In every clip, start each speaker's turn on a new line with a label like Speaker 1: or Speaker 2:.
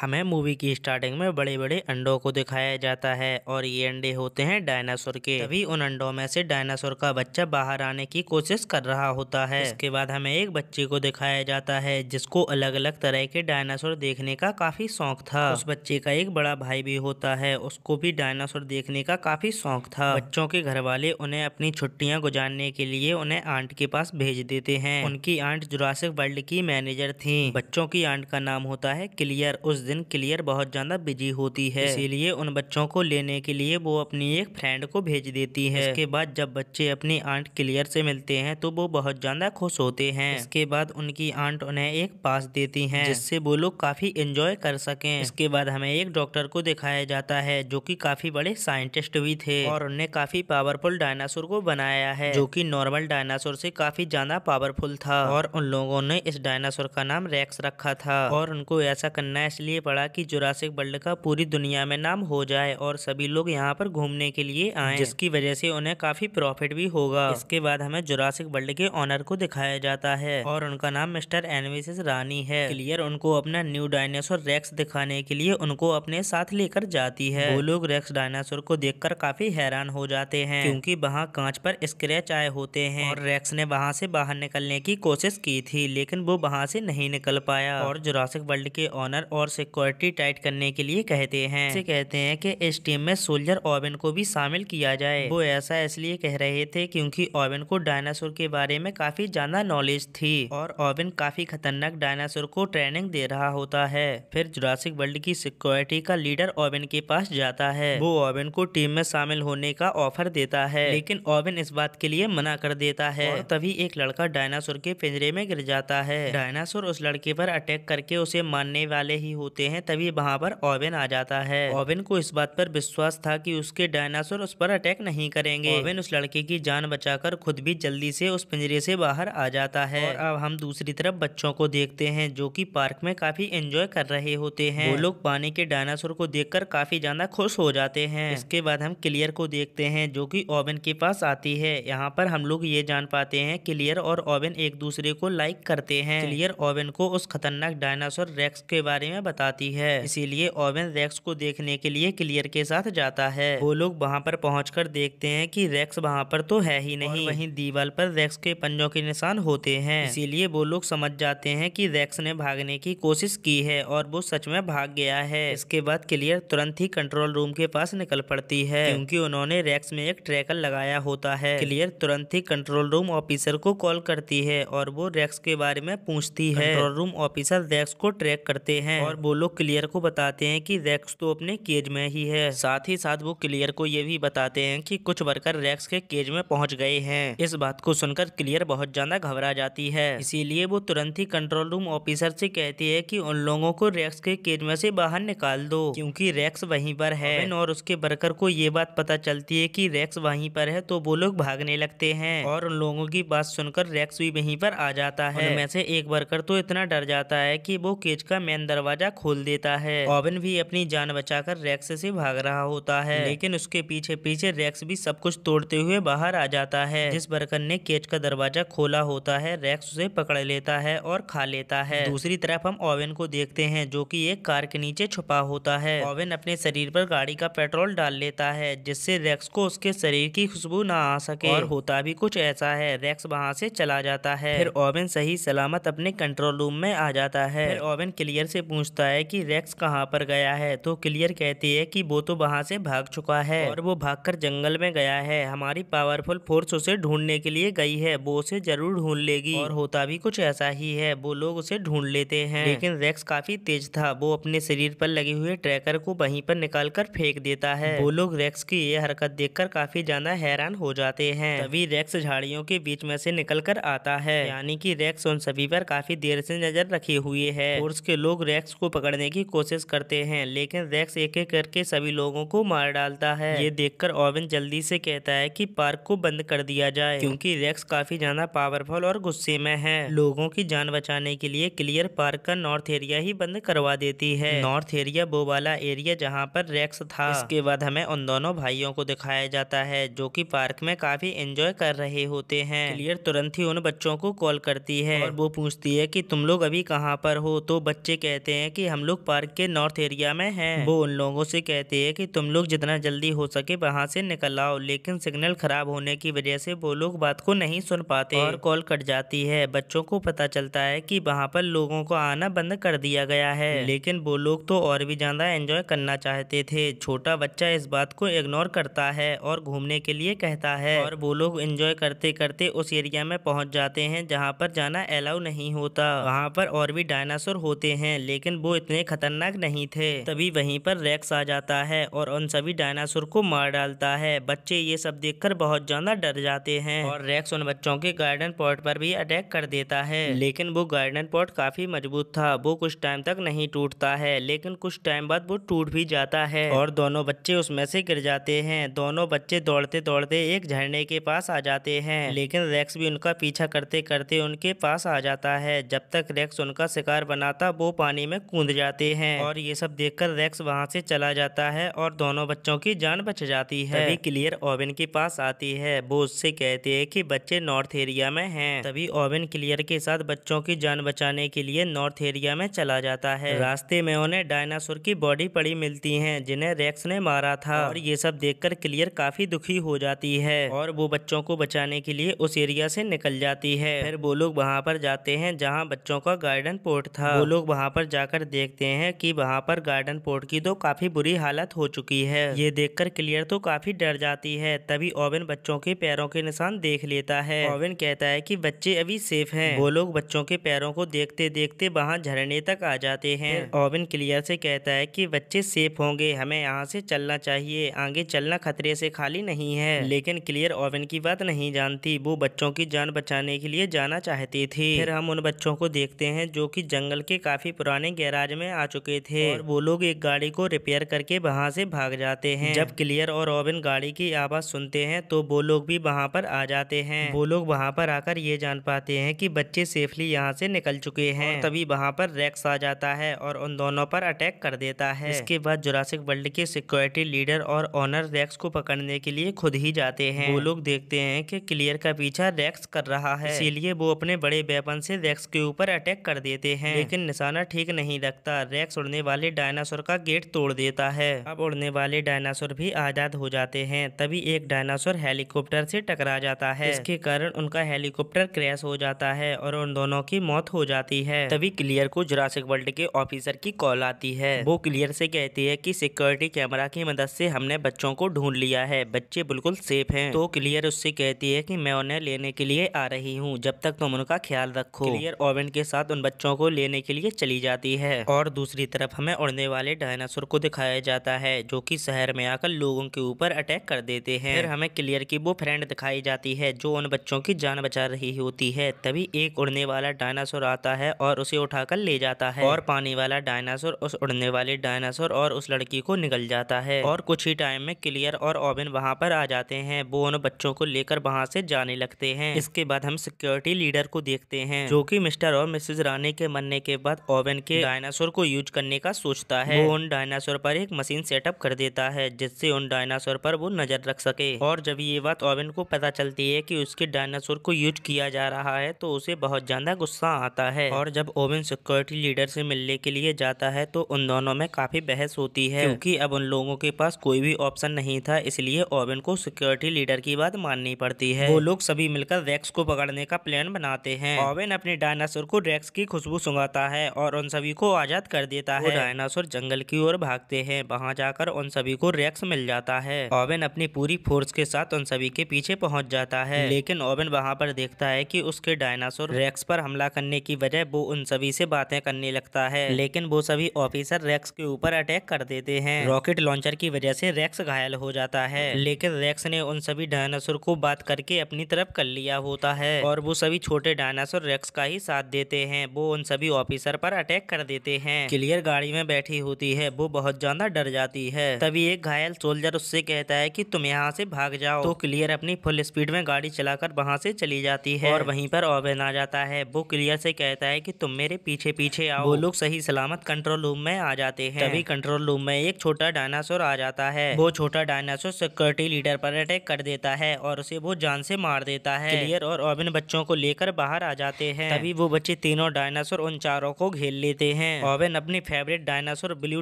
Speaker 1: हमें मूवी की स्टार्टिंग में बड़े बड़े अंडों को दिखाया जाता है और ये अंडे होते हैं डायनासोर के तभी उन अंडों में से डायनासोर का बच्चा बाहर आने की कोशिश कर रहा होता है इसके बाद हमें एक बच्चे को दिखाया जाता है जिसको अलग अलग तरह के डायनासोर देखने का काफी शौक था उस बच्चे का एक बड़ा भाई भी होता है उसको भी डायनासोर देखने का काफी शौक था बच्चों के घर वाले उन्हें अपनी छुट्टियाँ गुजारने के लिए उन्हें आंट के पास भेज देते हैं उनकी आंट जुरासिक वर्ल्ड की मैनेजर थी बच्चों की आंट का नाम होता है क्लियर उस दिन क्लियर बहुत ज़्यादा बिजी होती है इसीलिए उन बच्चों को लेने के लिए वो अपनी एक फ्रेंड को भेज देती है इसके बाद जब बच्चे अपनी आंट क्लियर से मिलते हैं तो वो बहुत ज़्यादा खुश होते हैं इसके बाद उनकी आंट उन्हें एक पास देती है जिससे वो लोग काफ़ी इंजॉय कर सके इसके बाद हमें एक डॉक्टर को दिखाया जाता है जो की काफ़ी बड़े साइंटिस्ट भी थे और उन्हें काफ़ी पावरफुल डायनासोर को बनाया है जो की नॉर्मल डायनासोर से काफ़ी ज़्यादा पावरफुल था और उन लोगों ने इस डायनासोर का नाम रैक्स रखा था और उनको ऐसा करना इसलिए लिए पड़ा कि जुरासिक वर्ल्ड का पूरी दुनिया में नाम हो जाए और सभी लोग यहाँ पर घूमने के लिए आए जिसकी वजह से उन्हें काफी प्रॉफिट भी होगा इसके बाद हमें जुरासिक वर्ल्ड के ऑनर को दिखाया जाता है और उनका नाम मिस्टर एनविस रानी है क्लियर उनको अपना न्यू डायनासोर रेक्स दिखाने के लिए उनको अपने साथ लेकर जाती है वो लोग रेक्स डायनासोर को देख काफी हैरान हो जाते हैं क्योंकि वहाँ कांच पर स्क्रेच आए होते हैं और रेक्स ने वहाँ से बाहर निकलने की कोशिश की थी लेकिन वो वहाँ से नहीं निकल पाया और जुरासिक वर्ल्ड के ऑनर और सिक्योरिटी टाइट करने के लिए कहते हैं इसे कहते हैं कि इस टीम में सोल्जर ओवेन को भी शामिल किया जाए वो ऐसा इसलिए कह रहे थे क्योंकि ओवेन को डायनासोर के बारे में काफी ज्यादा नॉलेज थी और ओवेन काफी खतरनाक डायनासोर को ट्रेनिंग दे रहा होता है फिर जुरासिक वर्ल्ड की सिक्योरिटी का लीडर ओवेन के पास जाता है वो ओवेन को टीम में शामिल होने का ऑफर देता है लेकिन ओवेन इस बात के लिए मना कर देता है तभी एक लड़का डायनासोर के पिंजरे में गिर जाता है डायनासोर उस लड़के पर अटैक करके उसे मारने वाले ही होते होते हैं तभी वहाँ पर ओवेन आ जाता है ओवेन को इस बात पर विश्वास था कि उसके डायनासोर उस पर अटैक नहीं करेंगे ओवेन उस लड़के की जान बचाकर खुद भी जल्दी से उस पिंजरे से बाहर आ जाता है और अब हम दूसरी तरफ बच्चों को देखते हैं जो कि पार्क में काफी एंजॉय कर रहे होते हैं वो लोग पानी के डायनासोर को कर काफी ज्यादा खुश हो जाते हैं इसके बाद हम क्लियर को देखते हैं जो की ओवेन के पास आती है यहाँ पर हम लोग ये जान पाते हैं क्लियर और ओवेन एक दूसरे को लाइक करते हैं क्लियर ओवेन को उस खतरनाक डायनासोर रेक्स के बारे में बता बताती है इसीलिए ओवेन रेक्स को देखने के लिए क्लियर के साथ जाता है वो लोग वहाँ पर पहुँच देखते हैं की रेक्स वहाँ पर तो है ही नहीं वही दीवार पर रेक्स के पंजों के निशान होते हैं इसीलिए वो लोग समझ जाते हैं की रेक्स ने भागने की कोशिश की है और वो सच में भाग गया है इसके बाद क्लियर तुरंत ही कंट्रोल रूम के पास निकल पड़ती है क्योंकि उन्होंने रेक्स में एक ट्रैकर लगाया होता है क्लियर तुरंत ही कंट्रोल रूम ऑफिसर को कॉल करती है और वो रेक्स के बारे में पूछती है कंट्रोल रूम ऑफिसर रेक्स को ट्रैक करते हैं और वो लोग क्लियर को बताते हैं कि रैक्स तो अपने केज में ही है साथ ही साथ वो क्लियर को ये भी बताते हैं कि कुछ वर्कर रैक्स के केज में पहुंच गए हैं इस बात को सुनकर क्लियर बहुत ज्यादा घबरा जाती है इसीलिए वो तुरंत ही कंट्रोल रूम ऑफिसर से कहती है कि उन लोगों को रैक्स के केज में से बाहर निकाल दो क्योंकि रैक्स वही पर है और उसके वर्कर को ये बात पता चलती है की रैक्स वही पर है तो वो लोग भागने लगते हैं और उन लोगों की बात सुनकर रैक्स भी वहीं पर आ जाता है उनमें से एक वर्कर तो इतना डर जाता है कि वो केज का मेन दरवाजा खोल देता है ऑबन भी अपनी जान बचाकर रैक्स से भाग रहा होता है लेकिन उसके पीछे पीछे रैक्स भी सब कुछ तोड़ते हुए बाहर आ जाता है जिस बर्कन ने केच का दरवाजा खोला होता है रैक्स उसे पकड़ लेता है और खा लेता है दूसरी तरफ हम ओवेन को देखते हैं जो कि एक कार के नीचे छुपा होता है ओवेन अपने शरीर पर गाड़ी का पेट्रोल डाल लेता है जिससे रैक्स को उसके शरीर की खुशबू ना आ सके और होता भी कुछ ऐसा है रैक्स वहाँ से चला जाता है फिर ओवेन सही सलामत अपने कंट्रोल रूम में आ जाता है ओवन ओवेन क्लियर से पूछता है कि रेक्स कहाँ पर गया है तो क्लियर कहती है कि वो तो वहाँ से भाग चुका है और वो भागकर जंगल में गया है हमारी पावरफुल फोर्स उसे ढूंढने के लिए गई है वो उसे जरूर ढूंढ लेगी और होता भी कुछ ऐसा ही है वो लोग उसे ढूंढ लेते हैं लेकिन रेक्स काफी तेज था वो अपने शरीर पर लगे हुए ट्रैकर को वहीं पर निकाल कर फेंक देता है वो लोग रेक्स की ये हरकत कर काफी ज्यादा हैरान हो जाते हैं तभी रेक्स झाड़ियों के बीच में से निकल कर आता है यानी कि रेक्स उन सभी पर काफी देर से नजर रखे हुए है फोर्स के लोग रेक्स को पकड़ने की कोशिश करते हैं लेकिन रेक्स एक एक करके सभी लोगों को मार डालता है ये देखकर ओवेन जल्दी से कहता है कि पार्क को बंद कर दिया जाए क्योंकि रेक्स काफी ज्यादा पावरफुल और गुस्से में है लोगों की जान बचाने के लिए क्लियर पार्क का नॉर्थ एरिया ही बंद करवा देती है नॉर्थ एरिया वो वाला एरिया जहाँ पर रेक्स था इसके बाद हमें उन दोनों भाइयों को दिखाया जाता है जो की पार्क में काफी एंजॉय कर रहे होते हैं क्लियर तुरंत ही उन बच्चों को कॉल करती है और वो पूछती है की तुम लोग अभी कहाँ पर हो तो बच्चे कहते हैं की हम लोग पार्क के नॉर्थ एरिया में हैं वो उन लोगों से कहते है कि तुम लोग जितना जल्दी हो सके वहाँ से निकल आओ लेकिन सिग्नल खराब होने की वजह से वो लोग बात को नहीं सुन पाते और कॉल कट जाती है बच्चों को पता चलता है कि वहाँ पर लोगों को आना बंद कर दिया गया है लेकिन वो लोग तो और भी ज़्यादा एंजॉय करना चाहते थे छोटा बच्चा इस बात को इग्नोर करता है और घूमने के लिए कहता है और वो लोग एंजॉय करते करते उस एरिया में पहुँच जाते हैं जहाँ पर जाना अलाउ नहीं होता वहाँ पर और भी डायनासोर होते हैं लेकिन वो इतने खतरनाक नहीं थे तभी वहीं पर रेक्स आ जाता है और उन सभी डायनासोर को मार डालता है बच्चे ये सब देखकर बहुत ज्यादा डर जाते हैं और रेक्स उन बच्चों के गार्डन पॉट पर भी अटैक कर देता है लेकिन वो गार्डन पॉट काफी मजबूत था वो कुछ टाइम तक नहीं टूटता है लेकिन कुछ टाइम बाद वो टूट भी जाता है और दोनों बच्चे उसमें से गिर जाते हैं दोनों बच्चे दौड़ते दौड़ते एक झरने के पास आ जाते हैं लेकिन रेक्स भी उनका पीछा करते करते उनके पास आ जाता है जब तक रेक्स उनका शिकार बनाता वो पानी में कूद कूद जाते हैं और ये सब देखकर रेक्स वहाँ से चला जाता है और दोनों बच्चों की जान बच जाती है तभी क्लियर ओवेन के पास आती है वो उससे कहते हैं कि बच्चे नॉर्थ एरिया में हैं तभी ओवेन क्लियर के साथ बच्चों की जान बचाने के लिए नॉर्थ एरिया में चला जाता है रास्ते में उन्हें डायनासोर की बॉडी पड़ी मिलती है जिन्हें रेक्स ने मारा था और ये सब कर क्लियर काफी दुखी हो जाती है और वो बच्चों को बचाने के लिए उस एरिया से निकल जाती है फिर वो लोग वहाँ पर जाते हैं जहाँ बच्चों का गार्डन पोर्ट था वो लोग वहाँ पर जाकर देखते हैं कि वहाँ पर गार्डन पोर्ट की तो काफ़ी बुरी हालत हो चुकी है ये देखकर क्लियर तो काफ़ी डर जाती है तभी ओवेन बच्चों के पैरों के निशान देख लेता है ओवेन कहता है कि बच्चे अभी सेफ हैं वो लोग बच्चों के पैरों को देखते देखते वहाँ झरने तक आ जाते हैं ओवेन क्लियर से कहता है कि बच्चे सेफ होंगे हमें यहाँ से चलना चाहिए आगे चलना खतरे से खाली नहीं है लेकिन क्लियर ओवेन की बात नहीं जानती वो बच्चों की जान बचाने के लिए जाना चाहती थी फिर हम उन बच्चों को देखते हैं जो कि जंगल के काफी पुराने गहरा गैराज में आ चुके थे और वो लोग एक गाड़ी को रिपेयर करके वहाँ से भाग जाते हैं जब क्लियर और रॉबिन गाड़ी की आवाज़ सुनते हैं तो वो लोग भी वहाँ पर आ जाते हैं वो लोग वहाँ पर आकर ये जान पाते हैं की बच्चे सेफली यहाँ से निकल चुके हैं तभी वहाँ पर रैक्स आ जाता है और उन दोनों पर अटैक कर देता है इसके बाद जोरासिक वर्ल्ड के सिक्योरिटी लीडर और ऑनर रेक्स को पकड़ने के लिए खुद ही जाते हैं वो लोग देखते हैं कि क्लियर का पीछा रेक्स कर रहा है इसीलिए वो अपने बड़े वेपन से रेक्स के ऊपर अटैक कर देते हैं लेकिन निशाना ठीक नहीं लगता रेक्स उड़ने वाले डायनासोर का गेट तोड़ देता है अब उड़ने वाले डायनासोर भी आजाद हो जाते हैं तभी एक डायनासोर हेलीकॉप्टर से टकरा जाता है इसके कारण उनका हेलीकॉप्टर क्रैश हो जाता है और उन दोनों की मौत हो जाती है तभी क्लियर को जुरासिक वर्ल्ड के ऑफिसर की कॉल आती है वो क्लियर से कहती है कि सिक्योरिटी कैमरा की मदद से हमने बच्चों को ढूंढ लिया है बच्चे बिल्कुल सेफ हैं तो क्लियर उससे कहती है कि मैं उन्हें लेने के लिए आ रही हूँ जब तक तुम उनका ख्याल रखो क्लियर ओवन के साथ उन बच्चों को लेने के लिए चली जाती है है और दूसरी तरफ हमें उड़ने वाले डायनासोर को दिखाया जाता है जो कि शहर में आकर लोगों के ऊपर अटैक कर देते हैं फिर हमें क्लियर की वो फ्रेंड दिखाई जाती है जो उन बच्चों की जान बचा रही होती है तभी एक उड़ने वाला डायनासोर आता है और उसे उठाकर ले जाता है और पानी वाला डायनासोर उस उड़ने वाले डायनासोर और उस लड़की को निकल जाता है और कुछ ही टाइम में क्लियर और ओबिन वहाँ पर आ जाते हैं वो उन बच्चों को लेकर वहाँ से जाने लगते हैं इसके बाद हम सिक्योरिटी लीडर को देखते हैं जो कि मिस्टर और मिसेज रानी के मरने के बाद ओबिन के डायना डायनासोर को यूज करने का सोचता है वो उन डायनासोर पर एक मशीन सेटअप कर देता है जिससे उन डायनासोर पर वो नजर रख सके और जब ये बात ओवेन को पता चलती है कि उसके डायनासोर को यूज किया जा रहा है तो उसे बहुत ज्यादा गुस्सा आता है और जब ओवेन सिक्योरिटी लीडर से मिलने के लिए जाता है तो उन दोनों में काफी बहस होती है क्योंकि अब उन लोगों के पास कोई भी ऑप्शन नहीं था इसलिए ओवेन को सिक्योरिटी लीडर की बात माननी पड़ती है वो लोग सभी मिलकर रेक्स को पकड़ने का प्लान बनाते हैं ओवेन अपने डायनासोर को रेक्स की खुशबू सुंगाता है और उन सभी को आज़ाद कर देता है डायनासोर जंगल की ओर भागते हैं वहाँ जाकर उन सभी को रेक्स मिल जाता है ओवेन अपनी पूरी फोर्स के साथ उन सभी के पीछे पहुँच जाता है लेकिन ओवेन वहाँ पर देखता है की उसके डायनासोर रेक्स पर हमला करने की वजह वो उन सभी से बातें करने लगता है लेकिन वो सभी ऑफिसर रेक्स के ऊपर अटैक कर देते हैं रॉकेट लॉन्चर की वजह से रेक्स घायल हो जाता है लेकिन रेक्स ने उन सभी डायनासोर को बात करके अपनी तरफ कर लिया होता है और वो सभी छोटे डायनासोर रेक्स का ही साथ देते हैं वो उन सभी ऑफिसर पर अटैक कर देते देते हैं क्लियर गाड़ी में बैठी होती है वो बहुत ज्यादा डर जाती है तभी एक घायल सोल्जर उससे कहता है कि तुम यहाँ से भाग जाओ तो क्लियर अपनी फुल स्पीड में गाड़ी चलाकर वहाँ से चली जाती है और वहीं पर ओवेन आ जाता है वो क्लियर से कहता है कि तुम मेरे पीछे पीछे आओ वो लोग सही सलामत कंट्रोल रूम में आ जाते हैं तभी कंट्रोल रूम में एक छोटा डायनासोर आ जाता है वो छोटा डायनासोर सिक्योरिटी लीडर पर अटैक कर देता है और उसे वो जान से मार देता है क्लियर और ओबिन बच्चों को लेकर बाहर आ जाते हैं तभी वो बच्चे तीनों डायनासोर उन चारों को घेर लेते हैं हैं ओवेन अपनी फेवरेट डायनासोर ब्लू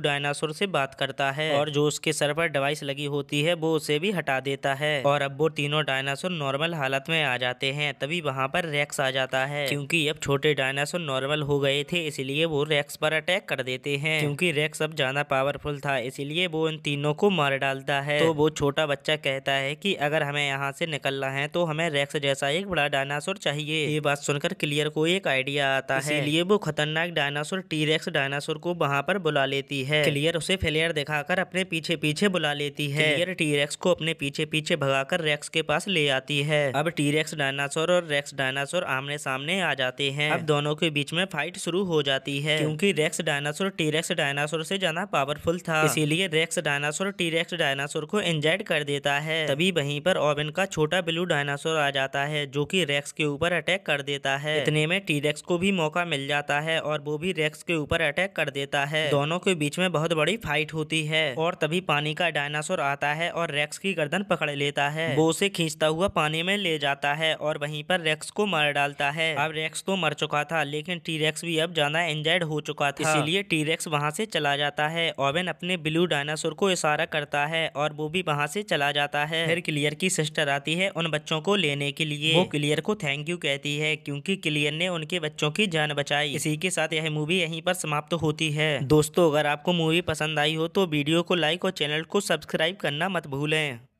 Speaker 1: डायनासोर से बात करता है और जो उसके सर पर डिवाइस लगी होती है वो उसे भी हटा देता है और अब वो तीनों डायनासोर नॉर्मल हालत में आ जाते हैं तभी वहाँ पर रेक्स आ जाता है क्योंकि अब छोटे डायनासोर नॉर्मल हो गए थे इसलिए वो रेक्स पर अटैक कर देते हैं क्योंकि रेक्स अब ज्यादा पावरफुल था इसीलिए वो इन तीनों को मार डालता है तो वो छोटा बच्चा कहता है कि अगर हमें यहाँ से निकलना है तो हमें रेक्स जैसा एक बड़ा डायनासोर चाहिए ये बात सुनकर क्लियर को एक आइडिया आता है इसलिए वो खतरनाक डायनासोर टी टीरेक्स डायनासोर को वहाँ पर बुला लेती है क्लियर उसे फेलियर दिखाकर अपने पीछे पीछे बुला लेती है क्लियर टीरेक्स को अपने पीछे पीछे भगाकर रेक्स के पास ले आती है अब टीरेक्स डायनासोर और रेक्स डायनासोर आमने सामने आ जाते हैं अब दोनों के बीच में फाइट शुरू हो जाती है क्योंकि रेक्स डायनासोर टीरेक्स डायनासोर से ज्यादा पावरफुल था इसीलिए रेक्स डायनासोर टीरेक्स डायनासोर को इंजेक्ट कर देता है तभी वहीं पर ओवेन का छोटा ब्लू डायनासोर आ जाता है जो कि रेक्स के ऊपर अटैक कर देता है इतने में टीरेक्स को भी मौका मिल जाता है और वो भी रेक्स के ऊपर ऊपर अटैक कर देता है दोनों के बीच में बहुत बड़ी फाइट होती है और तभी पानी का डायनासोर आता है और रेक्स की गर्दन पकड़ लेता है वो उसे खींचता हुआ पानी में ले जाता है और वहीं पर रेक्स को मार डालता है अब रेक्स तो मर चुका था लेकिन टीरेक्स भी अब ज्यादा इंजर्ड हो चुका था इसीलिए टीरेक्स वहाँ से चला जाता है ओवेन अपने ब्लू डायनासोर को इशारा करता है और वो भी वहाँ से चला जाता है फिर क्लियर की सिस्टर आती है उन बच्चों को लेने के लिए वो क्लियर को थैंक यू कहती है क्योंकि क्लियर ने उनके बच्चों की जान बचाई इसी के साथ यह मूवी यहीं पर समाप्त होती है दोस्तों अगर आपको मूवी पसंद आई हो तो वीडियो को लाइक और चैनल को सब्सक्राइब करना मत भूलें